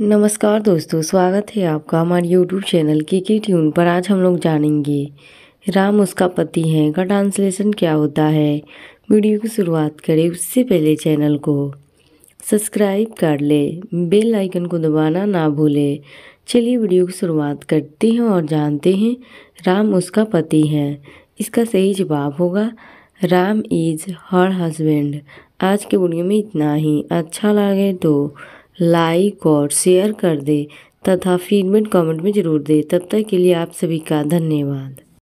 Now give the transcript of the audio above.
नमस्कार दोस्तों स्वागत है आपका हमारे यूट्यूब चैनल की की ट्यून पर आज हम लोग जानेंगे राम उसका पति है का ट्रांसलेशन क्या होता है वीडियो की शुरुआत करें उससे पहले चैनल को सब्सक्राइब कर ले बेल आइकन को दबाना ना भूले चलिए वीडियो की शुरुआत करते हैं और जानते हैं राम उसका पति है इसका सही जवाब होगा राम इज़ हर हस्बैंड आज के वीडियो में इतना ही अच्छा लगे तो लाइक और शेयर कर दें तथा फीडबैक कमेंट में ज़रूर दें तब तक के लिए आप सभी का धन्यवाद